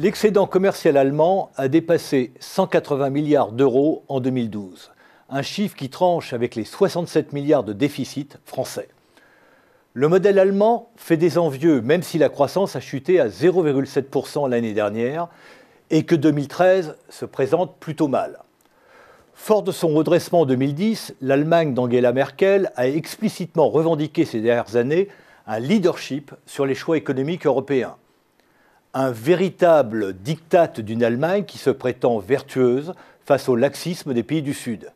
L'excédent commercial allemand a dépassé 180 milliards d'euros en 2012, un chiffre qui tranche avec les 67 milliards de déficit français. Le modèle allemand fait des envieux, même si la croissance a chuté à 0,7% l'année dernière et que 2013 se présente plutôt mal. Fort de son redressement en 2010, l'Allemagne d'Angela Merkel a explicitement revendiqué ces dernières années un leadership sur les choix économiques européens un véritable diktat d'une Allemagne qui se prétend vertueuse face au laxisme des pays du Sud.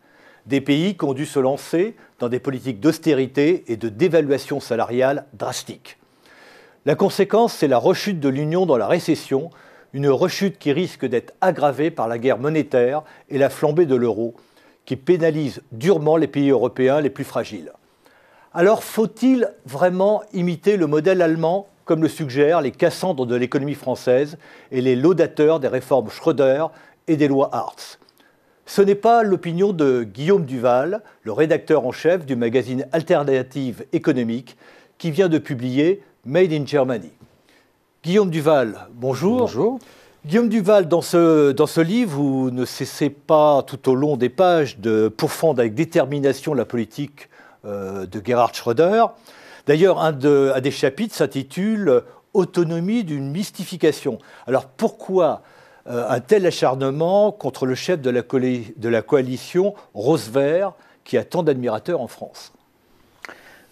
Des pays qui ont dû se lancer dans des politiques d'austérité et de dévaluation salariale drastiques. La conséquence, c'est la rechute de l'Union dans la récession, une rechute qui risque d'être aggravée par la guerre monétaire et la flambée de l'euro, qui pénalise durement les pays européens les plus fragiles. Alors faut-il vraiment imiter le modèle allemand comme le suggèrent les Cassandres de l'économie française et les laudateurs des réformes Schröder et des lois Hartz. Ce n'est pas l'opinion de Guillaume Duval, le rédacteur en chef du magazine Alternative économique, qui vient de publier Made in Germany. Guillaume Duval, bonjour. Bonjour. Guillaume Duval, dans ce, livre, vous ne cessez pas tout au long des pages de pourfendre avec détermination la politique euh, de Gerhard Schröder. D'ailleurs, un, des chapitres s'intitule euh, Autonomie d'une mystification. Alors pourquoi euh, un tel acharnement contre le chef de la, de la coalition, Rose Vert, qui a tant d'admirateurs en France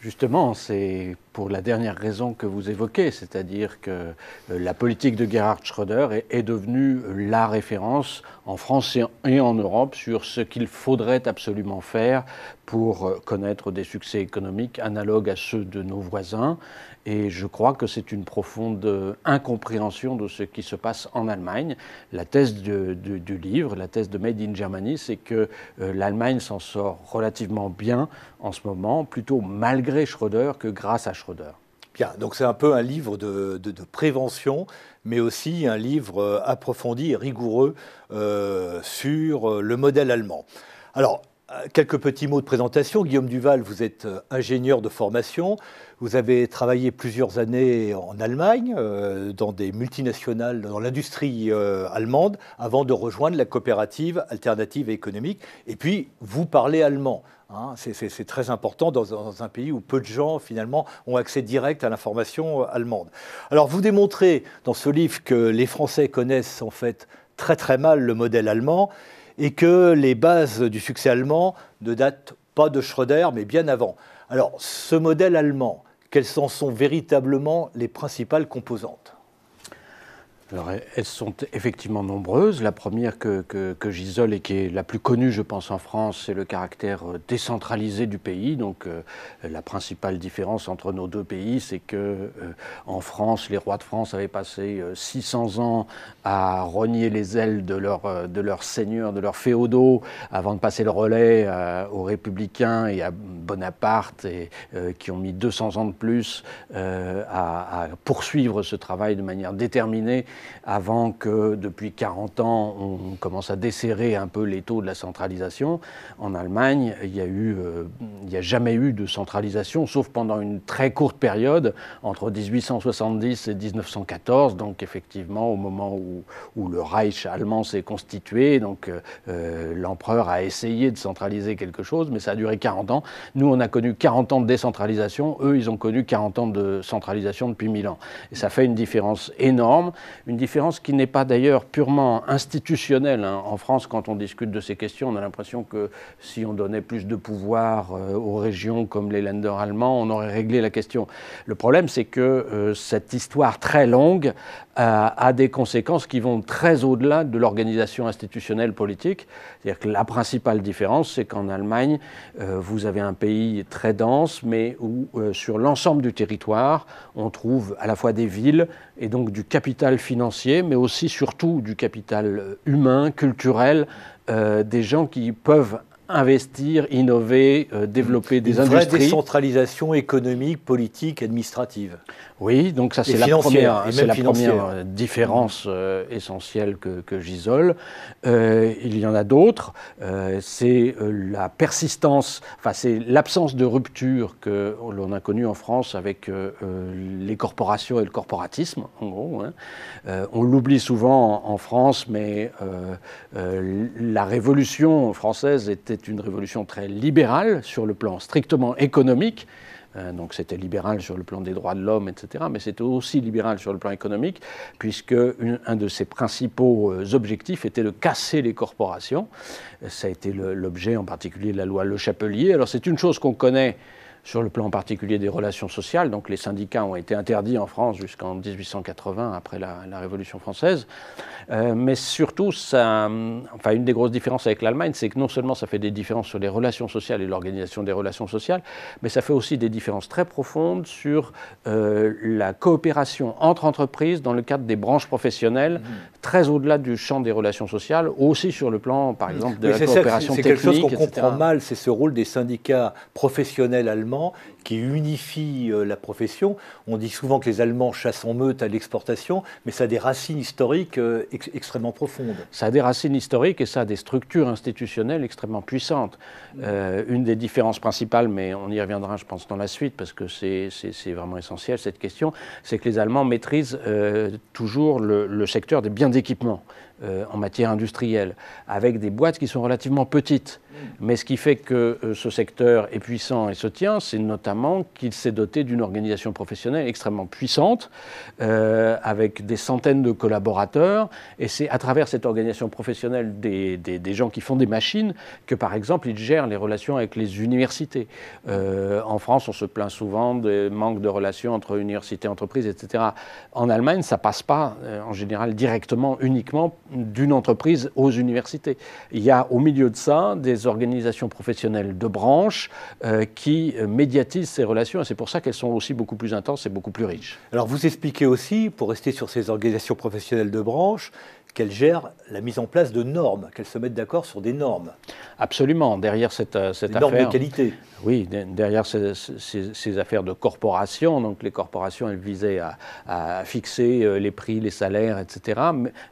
Justement, c'est pour la dernière raison que vous évoquez, c'est-à-dire que euh, la politique de Gerhard Schröder est, devenue euh, la référence en France et en Europe sur ce qu'il faudrait absolument faire pour euh, connaître des succès économiques analogues à ceux de nos voisins et je crois que c'est une profonde euh, incompréhension de ce qui se passe en Allemagne. La thèse du livre, la thèse de Made in Germany, c'est que euh, l'Allemagne s'en sort relativement bien en ce moment, plutôt malgré Schröder que grâce à Schröder. Bien, donc c'est un peu un livre de, prévention, mais aussi un livre euh, approfondi et rigoureux sur le modèle allemand. Alors, euh, quelques petits mots de présentation. Guillaume Duval, vous êtes euh, ingénieur de formation. Vous avez travaillé plusieurs années en Allemagne, euh, dans des multinationales, dans l'industrie allemande, avant de rejoindre la coopérative alternative et économique. Et puis, vous parlez allemand. Hein. C'est très important dans, dans, un pays où peu de gens, finalement, ont accès direct à l'information allemande. Alors, vous démontrez dans ce livre que les Français connaissent, en fait, très très mal le modèle allemand et que les bases du succès allemand ne datent pas de Schröder, mais bien avant. Alors, ce modèle allemand, quelles en sont véritablement les principales composantes elles sont effectivement nombreuses. La première que, j'isole et qui est la plus connue, je pense, en France, c'est le caractère euh, décentralisé du pays. Donc, euh, la principale différence entre nos deux pays, c'est que euh, en France, les rois de France avaient passé 600 ans à rogner les ailes de leurs seigneurs, de leurs féodaux, avant de passer le relais aux républicains et à Bonaparte, et, qui ont mis 200 ans de plus à poursuivre ce travail de manière déterminée avant que depuis 40 ans, on commence à desserrer un peu les taux de la centralisation. En Allemagne, il n'y a, eu, euh, a jamais eu de centralisation, sauf pendant une très courte période, entre 1870 et 1914, donc effectivement au moment où, où le Reich allemand s'est constitué, donc euh, euh, l'empereur a essayé de centraliser quelque chose, mais ça a duré 40 ans. Nous, on a connu 40 ans de décentralisation, eux, ils ont connu 40 ans de centralisation depuis 1000 ans. Et ça fait une différence énorme, une différence qui n'est pas d'ailleurs purement institutionnelle. Hein. En France, quand on discute de ces questions, on a l'impression que si on donnait plus de pouvoir euh, aux régions comme les Länder allemands, on aurait réglé la question. Le problème, c'est que euh, cette histoire très longue euh, a des conséquences qui vont très au-delà de l'organisation institutionnelle politique. C'est-à-dire que la principale différence, c'est qu'en Allemagne, vous avez un pays très dense, mais où sur l'ensemble du territoire, on trouve à la fois des villes, et donc du capital financier, mais aussi surtout du capital euh, humain, culturel, euh, des gens qui peuvent investir, innover, euh, développer des industries. Une vraie décentralisation économique, politique, administrative. Oui, donc ça c'est la première, la première différence euh, essentielle que, que j'isole. Euh, il y en a d'autres. c'est la persistance, enfin c'est l'absence de rupture que l'on a connue en France avec les corporations et le corporatisme, en gros. Hein. on l'oublie souvent en, France, mais la Révolution française était c'est une révolution très libérale sur le plan strictement économique. Euh, donc c'était libéral sur le plan des droits de l'homme, etc. Mais c'était aussi libéral sur le plan économique, puisque un de ses principaux euh, objectifs était de casser les corporations. Euh, ça a été l'objet en particulier de la loi Le Chapelier. Alors c'est une chose qu'on connaît sur le plan en particulier des relations sociales. Donc les syndicats ont été interdits en France jusqu'en 1880, après la, Révolution française. Euh, mais surtout, ça, enfin, une des grosses différences avec l'Allemagne, c'est que non seulement ça fait des différences sur les relations sociales et l'organisation des relations sociales, mais ça fait aussi des différences très profondes sur euh, la coopération entre entreprises dans le cadre des branches professionnelles, mmh. très au-delà du champ des relations sociales, aussi sur le plan, par exemple, de la coopération technique. C'est quelque chose qu'on comprend mal, c'est ce rôle des syndicats professionnels allemands finalement qui unifie euh, la profession. On dit souvent que les Allemands chassent en meute à l'exportation, mais ça a des racines historiques euh, extrêmement profondes. Ça a des racines historiques et ça a des structures institutionnelles extrêmement puissantes. Mm. Euh, une des différences principales, mais on y reviendra, je pense, dans la suite, parce que c'est vraiment essentiel cette question, c'est que les Allemands maîtrisent toujours le, secteur des biens d'équipement. en matière industrielle, avec des boîtes qui sont relativement petites. Mm. Mais ce qui fait que ce secteur est puissant et se tient, c'est notamment qu'il s'est doté d'une organisation professionnelle extrêmement puissante, euh, avec des centaines de collaborateurs. Et c'est à travers cette organisation professionnelle des, gens qui font des machines que, par exemple, il gère les relations avec les universités. Euh, en France, on se plaint souvent des manques de relations entre universités, entreprises, etc. En Allemagne, ça passe pas, euh, en général, directement, uniquement d'une entreprise aux universités. Il y a au milieu de ça des organisations professionnelles de branches qui médiatisent ces relations et c'est pour ça qu'elles sont aussi beaucoup plus intenses et beaucoup plus riches. Alors vous expliquez aussi, pour rester sur ces organisations professionnelles de branche, qu'elles gèrent la mise en place de normes, qu'elles se mettent d'accord sur des normes. Absolument, derrière cette, euh, cette des affaire. Normes de qualité. Oui, derrière ces, ces, affaires de corporations, donc les corporations, elles visaient à, fixer euh, les prix, les salaires, etc.,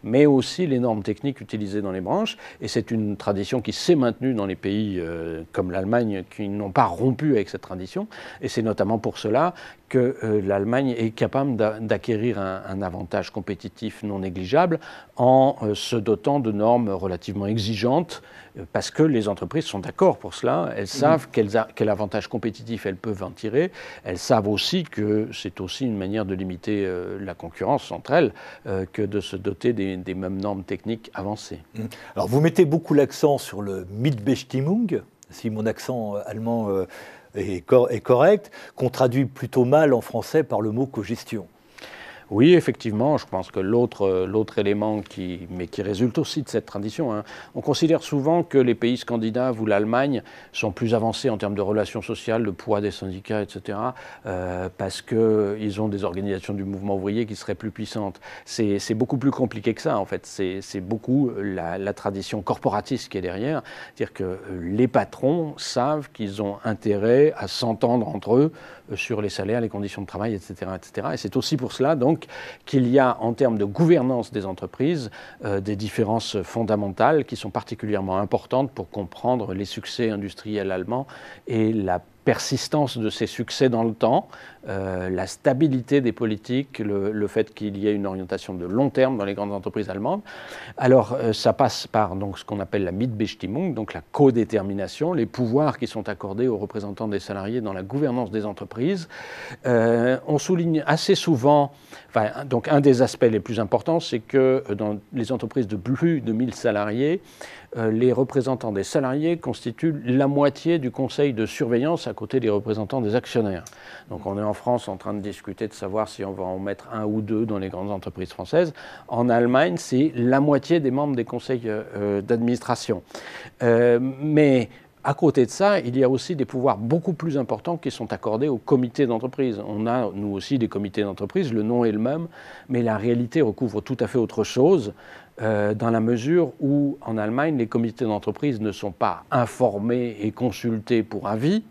mais, aussi les normes techniques utilisées dans les branches. Et c'est une tradition qui s'est maintenue dans les pays euh, comme l'Allemagne, qui n'ont pas rompu avec cette tradition. Et c'est notamment pour cela que l'Allemagne est capable d'acquérir un, un avantage compétitif non négligeable en en euh, se dotant de normes relativement exigeantes, euh, parce que les entreprises sont d'accord pour cela, elles mhm. savent quels quel, compétitifs avantage compétitif elles peuvent en tirer, elles savent aussi que c'est aussi une manière de limiter euh, la concurrence entre elles que de se doter des, mêmes normes techniques avancées. Mhm. Alors vous mettez beaucoup l'accent sur le Mitbestimmung, si mon accent allemand est correct, qu'on traduit plutôt mal en français par le mot cogestion. Oui, effectivement, je pense que euh, l'autre élément qui, mais qui résulte aussi de cette tradition, hein, on considère souvent que les pays scandinaves ou l'Allemagne sont plus avancés en termes de relations sociales, de poids des syndicats, etc., euh, parce qu'ils ont des organisations du mouvement ouvrier qui seraient plus puissantes. C'est beaucoup plus compliqué que ça, en fait. C'est beaucoup la, la, tradition corporatiste qui est derrière. C'est-à-dire que les patrons savent qu'ils ont intérêt à s'entendre entre eux sur les salaires, les conditions de travail, etc. Et c'est aussi pour cela donc qu'il y a en termes de gouvernance des entreprises euh, des différences fondamentales qui sont particulièrement importantes pour comprendre les succès industriels allemands et la persistance de ces succès dans le temps, euh, la stabilité des politiques, le, fait qu'il y ait une orientation de long terme dans les grandes entreprises allemandes. Alors euh, ça passe par donc, ce qu'on appelle la Mitbestimmung, donc la codétermination, les pouvoirs qui sont accordés aux représentants des salariés dans la gouvernance des entreprises. Euh, on souligne assez souvent, donc un des aspects les plus importants, c'est que dans les entreprises de plus de 1000 salariés, les représentants des salariés constituent la moitié du conseil de surveillance à côté des représentants des actionnaires. Donc on est en France en train de discuter de savoir si on va en mettre un ou deux dans les grandes entreprises françaises. En Allemagne, c'est la moitié des membres des conseils euh, euh, d'administration. Euh, mais à côté de ça, il y a aussi des pouvoirs beaucoup plus importants qui sont accordés aux comités d'entreprise. On a, nous aussi, des comités d'entreprise, le nom est le même, mais la réalité recouvre tout à fait autre chose, dans la mesure où, en Allemagne, les comités d'entreprise ne sont pas informés et consultés pour avis,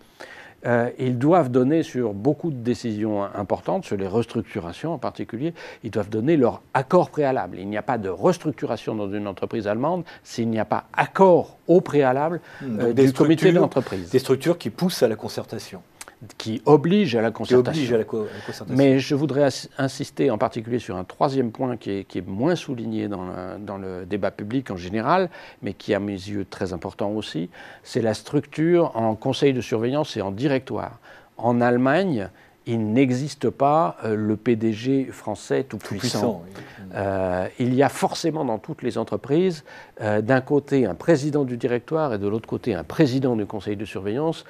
euh, ils doivent donner sur beaucoup de décisions importantes, sur les restructurations en particulier, ils doivent donner leur accord préalable. Il n'y a pas de restructuration dans une entreprise allemande s'il n'y a pas accord au préalable hmm. euh, du d'entreprise. Des structures qui poussent à la concertation qui oblige à la concertation. Mais je voudrais insister en particulier sur un troisième point qui est, moins souligné dans, le débat public en général, mais qui à mes yeux très important aussi, c'est la structure en conseil de surveillance et en directoire. En Allemagne, il n'existe pas euh, le PDG français tout, puissant. Euh, il y a forcément dans toutes les entreprises, euh, d'un côté un président du directoire et de l'autre côté un président du conseil de surveillance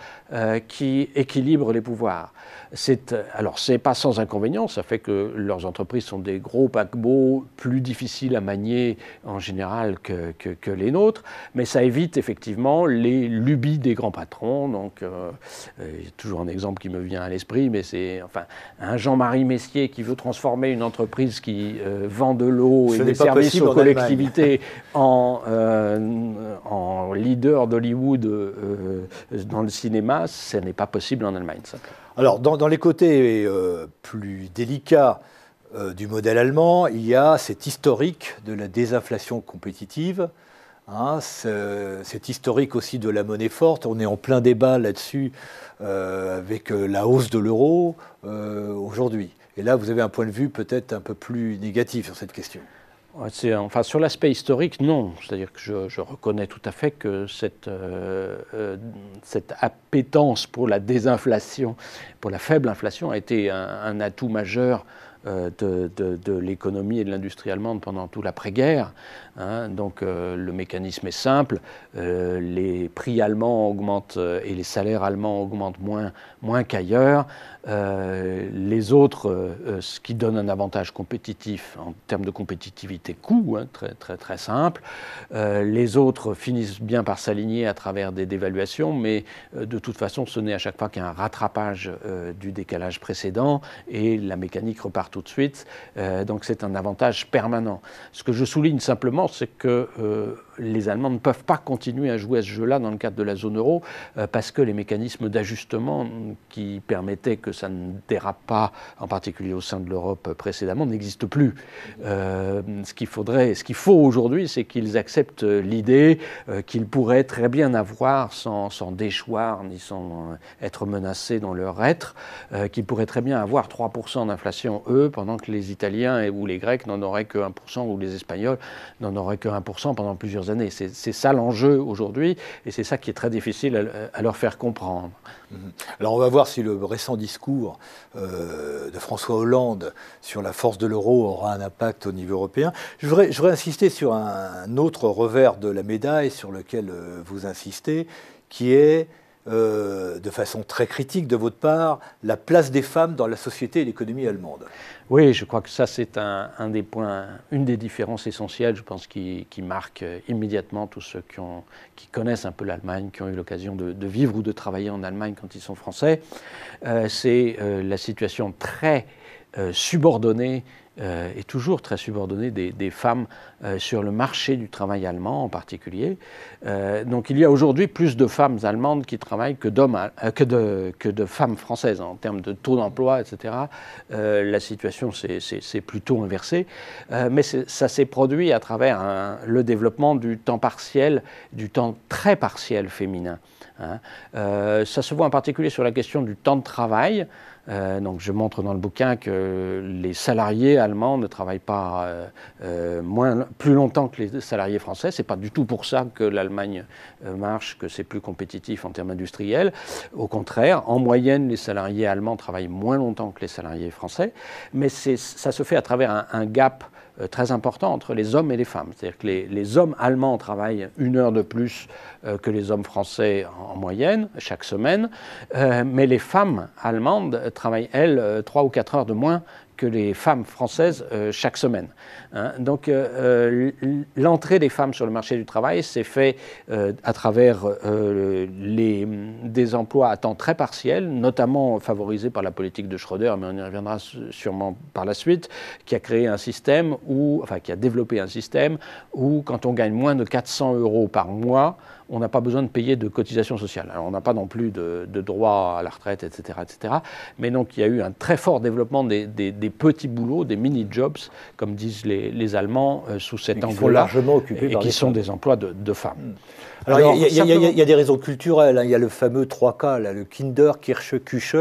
qui équilibre les pouvoirs. C'est, alors c'est pas sans inconvénient, ça fait que leurs entreprises sont des gros paquebots plus difficiles à manier en général que, que les nôtres, mais ça évite effectivement les lubies des grands patrons. Donc toujours un exemple qui me vient à l'esprit, mais c'est enfin, un Jean-Marie Messier qui veut transformer une entreprise qui euh, vend de l'eau et des services aux collectivités en, euh, en leader d'Hollywood euh, dans le cinéma, ce n'est pas possible en Allemagne. Alors, dans, dans, les côtés plus délicats du modèle allemand, il y a cet historique de la désinflation compétitive Hein, c'est historique aussi de la monnaie forte. On est en plein débat là-dessus euh, avec euh, la hausse de l'euro euh, aujourd'hui. Et là, vous avez un point de vue peut-être un peu plus négatif sur cette question. Enfin, sur l'aspect historique, non. C'est-à-dire que je, reconnais tout à fait que cette, cette, appétence pour la désinflation, pour la faible inflation, a été un atout majeur euh, de, l'économie et de l'industrie allemande pendant tout l'après-guerre. Hein. donc euh, le mécanisme est simple, euh, les prix allemands augmentent et les salaires allemands augmentent moins, moins qu'ailleurs. les autres, ce qui donne un avantage compétitif en termes de compétitivité coût, hein, très, très, très simple. les autres finissent bien par s'aligner à travers des dévaluations, mais de toute façon, ce n'est à chaque fois qu'un rattrapage du décalage précédent et la mécanique repart de suite. Euh, donc c'est un avantage permanent. Ce que je souligne simplement, c'est que euh, les Allemands ne peuvent pas continuer à jouer à ce jeu-là dans le cadre de la zone euro euh, parce que les mécanismes d'ajustement qui permettaient que ça ne dérape pas, en particulier au sein de l'Europe précédemment, n'existent plus. Euh, ce qu'il faudrait, ce qu'il faut aujourd'hui, c'est qu'ils acceptent l'idée euh, qu'ils pourraient très bien avoir sans, déchoir ni sans être menacés dans leur être, qu'ils pourraient très bien avoir 3% d'inflation eux, pendant que les Italiens ou les Grecs n'en auraient que 1% ou les Espagnols n'en auraient que 1% pendant plusieurs c'est ça l'enjeu aujourd'hui et c'est ça qui est très difficile à, leur faire comprendre. Mm-hmm. Alors on va voir si le récent discours euh, de François Hollande sur la force de l'euro aura un impact au niveau européen. Je voudrais, insister sur un, autre revers de la médaille sur lequel euh, vous insistez, qui est euh, de façon très critique de votre part, la place des femmes dans la société et l'économie allemande. Oui, je crois que ça, c'est un, des points, une des différences essentielles, je pense, qui, marque euh, immédiatement tous ceux qui, connaissent un peu l'Allemagne, qui ont eu l'occasion de, vivre ou de travailler en Allemagne quand ils sont français. Euh, c'est la situation très subordonnée euh, est toujours très subordonnée des, femmes euh, sur le marché du travail allemand en particulier. Euh, donc il y a aujourd'hui plus de femmes allemandes qui travaillent que, d'hommes, que, de, que de femmes françaises hein, en termes de taux d'emploi, etc. la situation s'est, plutôt inversée, mais ça s'est produit à travers le développement du temps partiel, du temps très partiel féminin. Hein. ça se voit en particulier sur la question du temps de travail. Euh, donc je montre dans le bouquin que les salariés allemands ne travaillent pas euh, euh, plus longtemps que les salariés français. C'est pas du tout pour ça que l'Allemagne marche, que c'est plus compétitif en termes industriels. Au contraire, en moyenne, les salariés allemands travaillent moins longtemps que les salariés français. Mais ça se fait à travers un gap euh, très important entre les hommes et les femmes. C'est-à-dire que les, hommes allemands travaillent une heure de plus euh, que les hommes français en, moyenne chaque semaine, euh, mais les femmes allemandes travaillent, elles, trois ou quatre heures de moins que les femmes françaises euh, chaque semaine. Hein. Donc euh, euh, l'entrée des femmes sur le marché du travail s'est faite à travers des emplois à temps très partiel, notamment favorisés par la politique de Schröder, mais on y reviendra sûrement par la suite, qui a créé un système ou enfin qui a développé un système où quand on gagne moins de 400 euros par mois, on n'a pas besoin de payer de cotisations sociales. on n'a pas non plus de, droit à la retraite, etc., etc. Mais donc, il y a eu un très fort développement des, petits boulots, des mini-jobs, comme disent les, Allemands, euh, sous cet angle-là. largement et, qui sont des emplois de, femmes. Alors, il y, a des raisons culturelles. Hein. Il y a le fameux 3K, le Kinder, Kirche, Küche,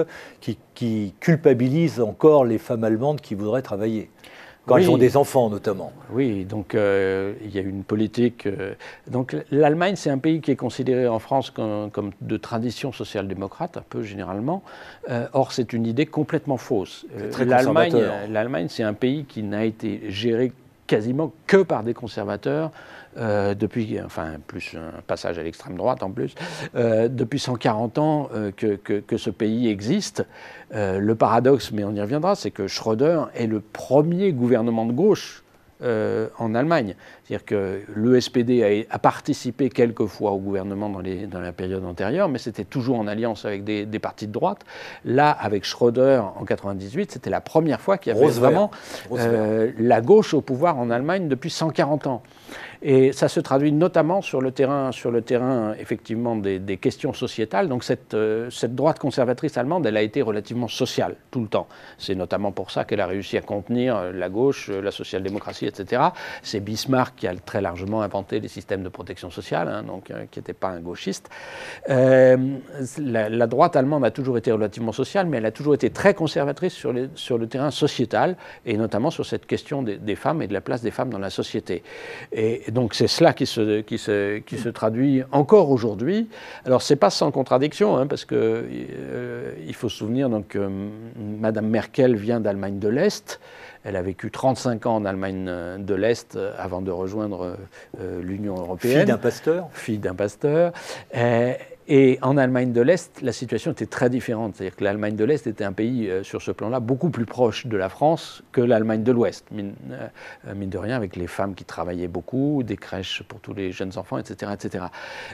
qui culpabilise encore les femmes allemandes qui voudraient travailler quand ils ont des enfants notamment. Oui, donc euh, il y a une politique. Euh, donc l'Allemagne, c'est un pays qui est considéré en France comme, de tradition social-démocrate, un peu généralement. Euh, or, c'est une idée complètement fausse. L'Allemagne, c'est un pays qui n'a été géré quasiment que par des conservateurs euh, depuis, enfin, plus un passage à l'extrême droite en plus, euh, depuis 140 ans euh, que, ce pays existe. le paradoxe, mais on y reviendra, c'est que Schröder est le premier gouvernement de gauche en Allemagne. C'est-à-dire que le SPD a, a, participé fois au gouvernement dans, les, dans la période antérieure, mais c'était toujours en alliance avec des, partis de droite. Là, avec Schröder en 98, c'était la première fois qu'il y avait vraiment la gauche au pouvoir en Allemagne depuis 140 ans. Et ça se traduit notamment sur le terrain, sur le terrain effectivement des, questions sociétales. Donc cette, euh, cette, droite conservatrice allemande, elle a été relativement sociale tout le temps. C'est notamment pour ça qu'elle a réussi à contenir euh, la gauche, euh, la social-démocratie, etc. C'est Bismarck qui a très largement inventé les systèmes de protection sociale, hein, donc qui n'était pas un gauchiste. la, droite allemande a toujours été relativement sociale, mais elle a toujours été très conservatrice sur, les, sur le terrain sociétal, et notamment sur cette question des, femmes et de la place des femmes dans la société donc c'est cela qui se, qui se, qui se traduit encore aujourd'hui. Alors c'est pas sans contradiction, hein, parce que euh, il faut se souvenir donc hum, Madame Merkel vient d'Allemagne de l'Est. Elle a vécu 35 ans en Allemagne euh, de l'Est euh, avant de rejoindre l'Union européenne. Fille d'un pasteur. Fille d'un pasteur. Et en Allemagne de l'Est, la situation était très différente. C'est-à-dire que l'Allemagne de l'Est était un pays, euh, sur ce plan-là, beaucoup plus proche de la France que l'Allemagne de l'Ouest, euh, mine, de rien, avec les femmes qui travaillaient beaucoup, des crèches pour tous les jeunes enfants, etc. etc.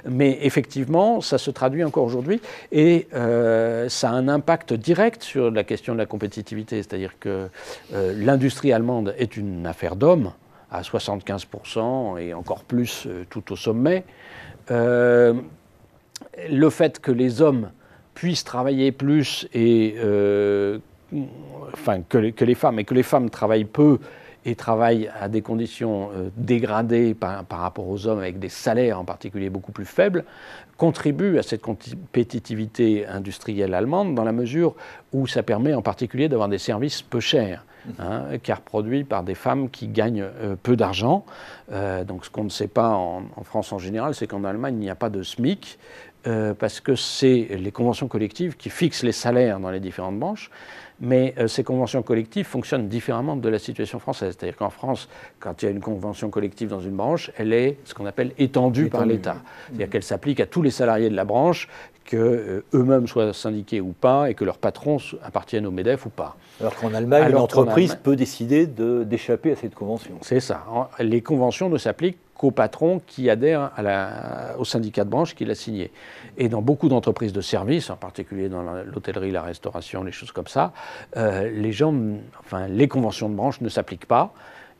Mais effectivement, ça se traduit encore aujourd'hui et euh, ça a un impact direct sur la question de la compétitivité. C'est-à-dire que l'industrie allemande est une affaire d'hommes à 75% et encore plus tout au sommet le fait que les hommes puissent travailler plus et euh, enfin, que les, femmes et que les femmes travaillent peu et travaillent à des conditions euh, dégradées par, rapport aux hommes, avec des salaires en particulier beaucoup plus faibles, contribue à cette compétitivité industrielle allemande dans la mesure où ça permet en particulier d'avoir des services peu chers. Mhm. Hein, car produits par des femmes qui gagnent euh, peu d'argent. donc ce qu'on ne sait pas en France en général, c'est qu'en Allemagne, il n'y a pas de SMIC, euh, parce que c'est les conventions collectives qui fixent les salaires dans les différentes branches, mais euh, ces conventions collectives fonctionnent différemment de la situation française. C'est-à-dire qu'en France, quand il y a une convention collective dans une branche, elle est ce qu'on appelle étendue, par l'État. Mmh. C'est-à-dire qu'elle s'applique à tous les salariés de la branche, qu'eux-mêmes euh, soient syndiqués ou pas, et que leurs patrons appartiennent au MEDEF ou pas. Alors qu'en Allemagne, l'entreprise une entreprise peut décider d'échapper à cette convention. C'est ça. Les conventions ne s'appliquent patron qui adhère au syndicat de branche qui l'a signé. Et dans beaucoup d'entreprises de services, en particulier dans l'hôtellerie, la restauration, les choses comme ça, euh, les gens, enfin, les conventions de branche ne s'appliquent pas.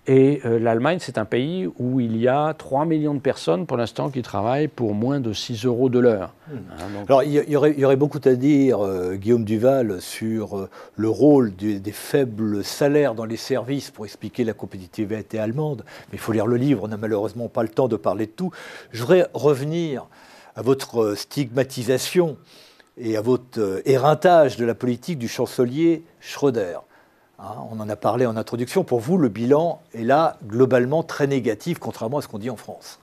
Et euh, l'Allemagne, c'est un pays où il y a 3 millions de personnes pour l'instant qui travaillent pour moins de 6 euros de l'heure. Hmm. Hein, Alors il y, aurait, beaucoup à dire, euh, Guillaume Duval, sur euh, le rôle des faibles salaires dans les services pour expliquer la compétitivité allemande. Mais il faut lire le livre, on n'a malheureusement pas le temps de parler de tout. Je voudrais revenir à votre stigmatisation et à votre éreintage de la politique du chancelier Schröder. Hein, on en a parlé en introduction. Pour vous, le bilan est là globalement très négatif, contrairement à ce qu'on dit en France.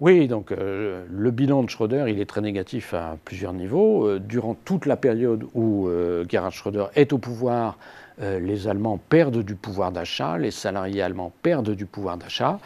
Oui, donc euh, le bilan de Schröder, il est très négatif à plusieurs niveaux. Euh, durant toute la période où euh, Gerhard Schröder est au pouvoir, les Allemands perdent du pouvoir d'achat, les salariés allemands perdent du pouvoir d'achat.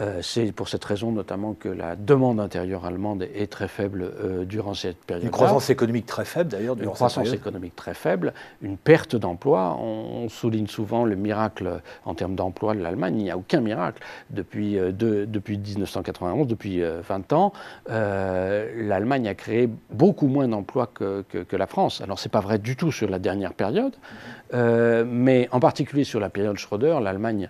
Euh, c'est pour cette raison notamment que la demande intérieure allemande est très faible euh, durant cette période. Une croissance économique très faible d'ailleurs. Une croissance économique très faible, une perte d'emploi. On, souligne souvent le miracle en termes d'emploi de l'Allemagne. Il n'y a aucun miracle. Depuis, 1991, euh, depuis 20 ans, l'Allemagne a créé beaucoup moins d'emplois que, la France. Alors c'est pas vrai du tout sur la dernière période, mais en particulier sur la période Schröder, l'Allemagne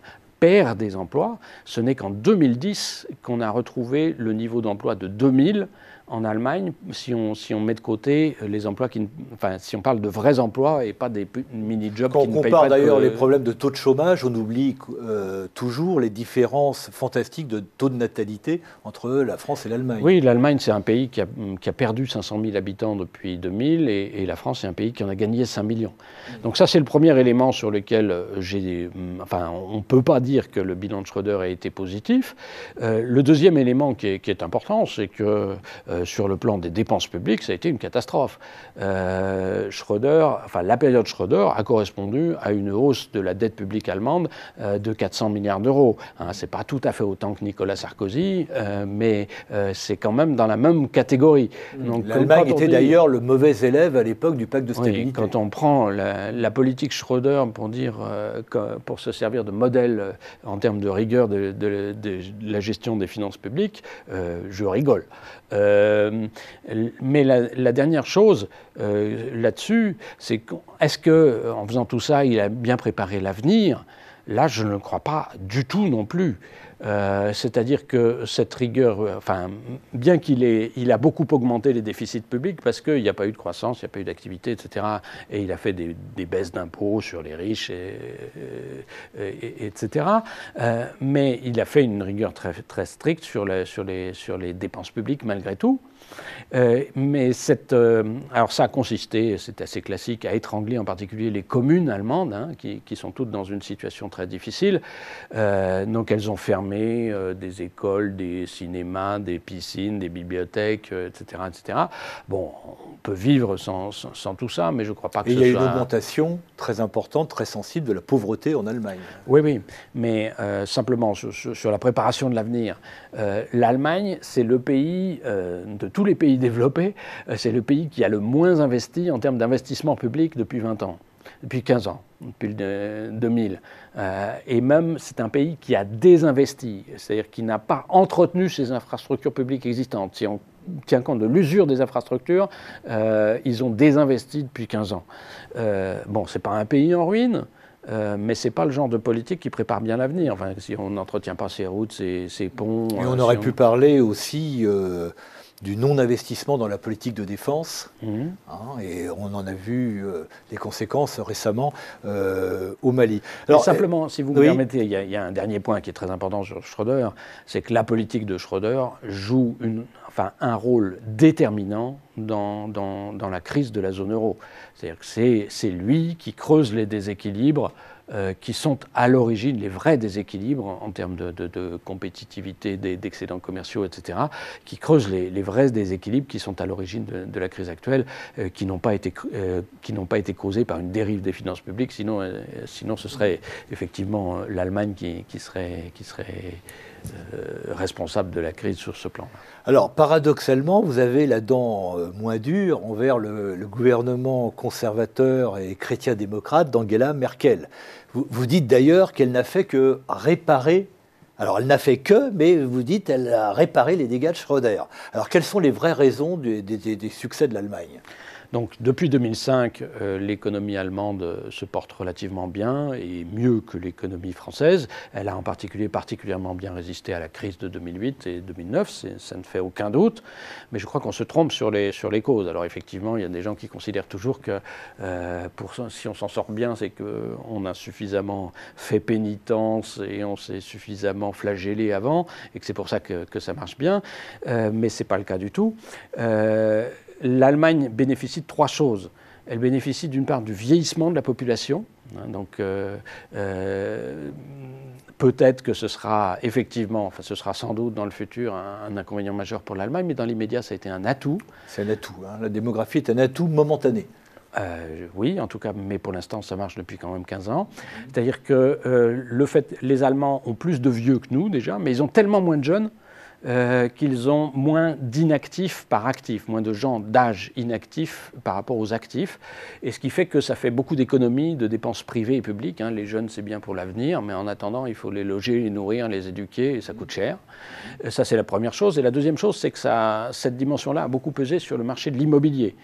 des emplois. Ce n'est qu'en 2010 qu'on a retrouvé le niveau d'emploi de 2000 en Allemagne, si on, si on met de côté euh, les emplois qui. enfin, si on parle de vrais emplois et pas des mini-jobs qui ne payent pas. Quand on d'ailleurs les problèmes de taux de chômage, on oublie euh, toujours les différences fantastiques de taux de natalité entre la France et l'Allemagne. Oui, l'Allemagne, c'est un pays qui a, qui a, perdu 500 000 habitants depuis 2000 et, la France, c'est un pays qui en a gagné 5 millions. Donc, ça, c'est le premier élément sur lequel euh, j'ai. Hum, enfin, on ne peut pas dire que le bilan de Schröder a été positif. le deuxième élément qui est, important, c'est que. Euh, sur le plan des dépenses publiques, ça a été une catastrophe. Euh, enfin, la période Schröder a correspondu à une hausse de la dette publique allemande euh, de 400 milliards d'euros. Hein, c'est pas tout à fait autant que Nicolas Sarkozy, euh, mais c'est quand même dans la même catégorie. Mmh. Donc, L'Allemagne était d'ailleurs le mauvais élève à l'époque du pacte de stabilité. quand on prend la, politique Schröder pour dire, pour se servir de modèle en termes de rigueur de la gestion des finances publiques, je rigole. Euh, mais la, dernière chose euh, là-dessus, c'est est-ce que en faisant tout ça, il a bien préparé l'avenir Là, je ne le crois pas du tout non plus. Euh, c'est-à-dire que cette rigueur, euh, bien qu'il ait, a beaucoup augmenté les déficits publics parce qu'il n'y a pas eu de croissance, il n'y a pas eu d'activité, etc. Et il a fait des, baisses d'impôts sur les riches, etc. Euh, mais il a fait une rigueur très, stricte sur les dépenses publiques malgré tout. Euh, mais cette, euh, alors ça a consisté, c'est assez classique, à étrangler en particulier les communes allemandes, hein, qui, sont toutes dans une situation très difficile. Euh, donc elles ont fermé des écoles, des cinémas, des piscines, des bibliothèques, etc., etc. Bon, on peut vivre sans, tout ça, mais je ne crois pas que ce soit... Il y a une augmentation très importante, très sensible de la pauvreté en Allemagne. Oui, oui, mais simplement sur, sur, la préparation de l'avenir, l'Allemagne, c'est le pays de tout les pays développés, euh, c'est le pays qui a le moins investi en termes d'investissement public depuis 20 ans, depuis 15 ans, depuis 2000. Euh, euh, et même, c'est un pays qui a désinvesti, c'est-à-dire qui n'a pas entretenu ses infrastructures publiques existantes. Si on tient compte de l'usure des infrastructures, ils ont désinvesti depuis 15 ans. Bon, bon, c'est pas un pays en ruine. mais c'est pas le genre de politique qui prépare bien l'avenir. si on n'entretient pas ses routes, ses, ponts. Et on aurait pu parler aussi du non-investissement dans la politique de défense. Mhm. Hein, et on en a vu euh, des les conséquences récemment euh, au Mali. Alors, simplement, euh, si vous me permettez, il y, a un dernier point qui est très important sur Schroeder, c'est que la politique de Schroeder joue enfin, un rôle déterminant dans, dans la crise de la zone euro. C'est-à-dire que c'est lui qui creuse les déséquilibres euh, qui sont à l'origine les vrais déséquilibres en, termes de, compétitivité, d'excédents commerciaux, etc., qui creusent les, vrais déséquilibres qui sont à l'origine de, la crise actuelle, euh, qui n'ont pas, été, euh, pas été causés par une dérive des finances publiques, sinon, sinon ce serait effectivement l'Allemagne qui, qui, serait, qui serait euh, responsable de la crise sur ce plan. Alors, paradoxalement, vous avez la dent euh, moins dure envers le, gouvernement conservateur et chrétien-démocrate d'Angela Merkel. Vous, dites d'ailleurs qu'elle n'a fait que réparer. Alors, elle n'a fait que, mais vous dites qu'elle a réparé les dégâts de Schröder. Alors, quelles sont les vraies raisons des succès de l'Allemagne donc depuis 2005, euh, l'économie allemande euh, se porte relativement bien et mieux que l'économie française. Elle a en particulier particulièrement bien résisté à la crise de 2008 et 2009, ça ne fait aucun doute. Mais je crois qu'on se trompe sur les, causes. Alors effectivement, il y a des gens qui considèrent toujours que euh, si on s'en sort bien, c'est qu'on a suffisamment fait pénitence et on s'est suffisamment flagellé avant et que c'est pour ça que, ça marche bien. mais ce n'est pas le cas du tout l'Allemagne bénéficie de trois choses. Elle bénéficie d'une part du vieillissement de la population, hein, donc euh, euh, peut-être que ce sera effectivement, enfin ce sera sans doute dans le futur un, inconvénient majeur pour l'Allemagne, mais dans l'immédiat ça a été un atout. C'est un atout, hein. la démographie est un atout momentané. Euh, oui, en tout cas, mais pour l'instant, ça marche depuis quand même 15 ans. C'est-à-dire que le fait, les Allemands ont plus de vieux que nous déjà, mais ils ont tellement moins de jeunes euh, qu'ils ont moins d'inactifs par actif, moins de gens d'âge inactif par rapport aux actifs, et ce qui fait que ça fait beaucoup d'économies de dépenses privées et publiques. Hein. Les jeunes, c'est bien pour l'avenir, mais en attendant, il faut les loger, les nourrir, les éduquer, et ça coûte cher. Euh, ça, c'est la première chose. Et la deuxième chose, c'est que cette dimension-là a beaucoup pesé sur le marché de l'immobilier.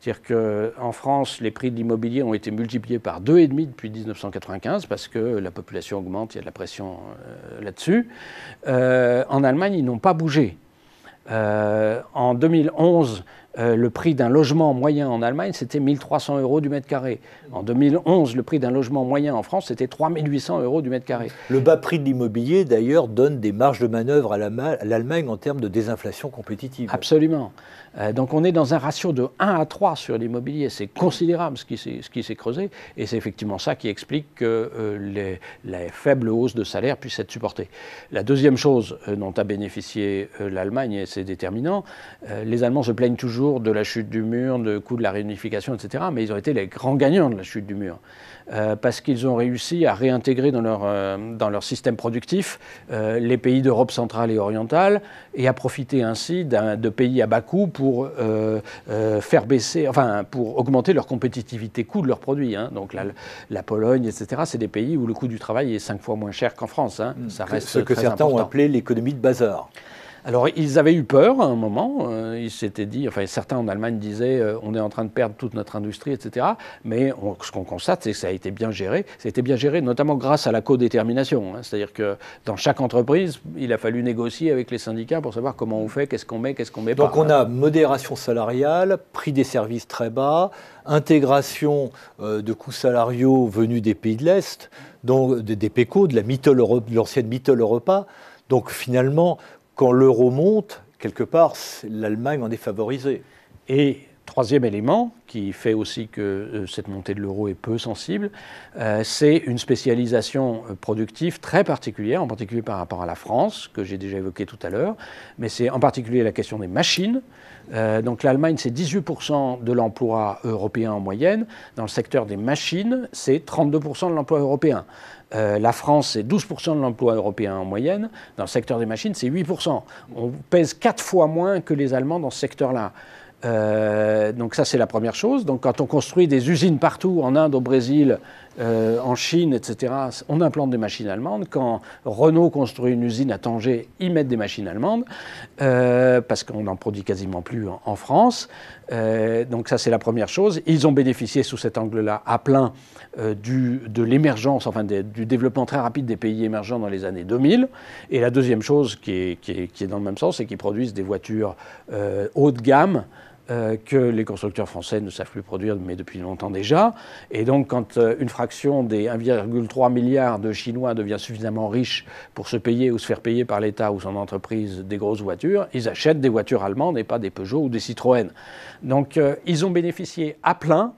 C'est-à-dire qu'en France, les prix de l'immobilier ont été multipliés par 2,5 depuis 1995 parce que la population augmente, il y a de la pression euh, là-dessus. Euh, en Allemagne, ils n'ont pas bougé. Euh, en 2011, le prix d'un logement moyen en Allemagne, c'était 1300 euros du mètre carré. En 2011, le prix d'un logement moyen en France, c'était 3800 euros du mètre carré. Le bas prix de l'immobilier, d'ailleurs, donne des marges de manœuvre à l'Allemagne en termes de désinflation compétitive. Absolument. Euh, donc on est dans un ratio de 1 à 3 sur l'immobilier. C'est considérable ce qui s'est creusé. Et c'est effectivement ça qui explique que euh, les, les, faibles hausses de salaire puissent être supportées. La deuxième chose euh, dont a bénéficié l'Allemagne, et c'est déterminant, les Allemands se plaignent toujours de la chute du mur, du coût de la réunification, etc. Mais ils ont été les grands gagnants de la chute du mur. parce qu'ils ont réussi à réintégrer dans leur, dans leur système productif les pays d'Europe centrale et orientale et à profiter ainsi de pays à bas coût pour euh, euh, faire baisser, enfin pour augmenter leur compétitivité coût de leurs produits. Hein. Donc la, Pologne, etc. C'est des pays où le coût du travail est cinq fois moins cher qu'en France. Hein. Hmm. Ça reste ce que certains ont appelé l'économie de bazar. Alors ils avaient eu peur à un moment, euh, ils s'étaient dit, enfin certains en Allemagne disaient euh, on est en train de perdre toute notre industrie, etc. Mais ce qu'on constate, c'est que ça a été bien géré, ça a été bien géré notamment grâce à la codétermination, hein. c'est-à-dire que dans chaque entreprise, il a fallu négocier avec les syndicats pour savoir comment on fait, qu'est-ce qu'on met, qu'est-ce qu'on met pas. Donc on a modération salariale, prix des services très bas, intégration euh, de coûts salariaux venus des pays de l'Est, donc des, PECO, de l'ancienne la Mittel Europa. Donc finalement, quand l'euro monte, quelque part, l'Allemagne en est favorisée. Troisième élément qui fait aussi que euh, cette montée de l'euro est peu sensible, euh, c'est une spécialisation euh, productive très particulière, en particulier par rapport à la France, que j'ai déjà évoquée tout à l'heure, mais c'est en particulier la question des machines. donc l'Allemagne, c'est 18% de l'emploi européen en moyenne. Dans le secteur des machines, c'est 32% de l'emploi européen. la France, c'est 12% de l'emploi européen en moyenne. Dans le secteur des machines, c'est 8%. On pèse quatre fois moins que les Allemands dans ce secteur-là. Euh, donc ça, c'est la première chose. Donc quand on construit des usines partout, en Inde, au Brésil, euh, en Chine, etc., on implante des machines allemandes. Quand Renault construit une usine à Tanger, ils mettent des machines allemandes, euh, parce qu'on n'en produit quasiment plus en, France. donc ça, c'est la première chose. Ils ont bénéficié sous cet angle-là à plein de l'émergence, enfin du développement très rapide des pays émergents dans les années 2000. Et la deuxième chose qui est, qui est dans le même sens, c'est qu'ils produisent des voitures haut de gamme. Euh, que les constructeurs français ne savent plus produire, mais depuis longtemps déjà. Et donc, quand euh, une fraction des 1,3 milliard de Chinois devient suffisamment riche pour se payer ou se faire payer par l'État ou son entreprise des grosses voitures, ils achètent des voitures allemandes et pas des Peugeot ou des Citroën. Donc, euh, ils ont bénéficié à plein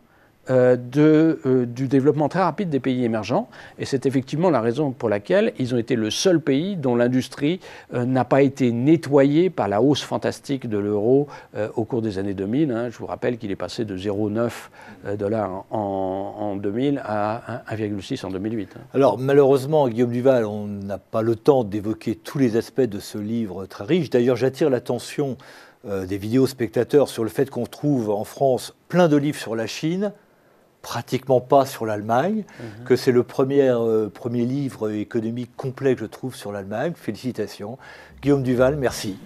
euh, de, euh, du développement très rapide des pays émergents. Et c'est effectivement la raison pour laquelle ils ont été le seul pays dont l'industrie euh, n'a pas été nettoyée par la hausse fantastique de l'euro au cours des années 2000. Hein. Je vous rappelle qu'il est passé de 0,9 dollars en, 2000 à 1,6 en 2008. Hein. Alors malheureusement, Guillaume Duval, on n'a pas le temps d'évoquer tous les aspects de ce livre très riche. D'ailleurs, j'attire l'attention des vidéos spectateurs sur le fait qu'on trouve en France plein de livres sur la Chine pratiquement pas sur l'Allemagne, mhm. que c'est le premier, euh, premier livre économique complet que je trouve sur l'Allemagne. Félicitations. Guillaume Duval, merci.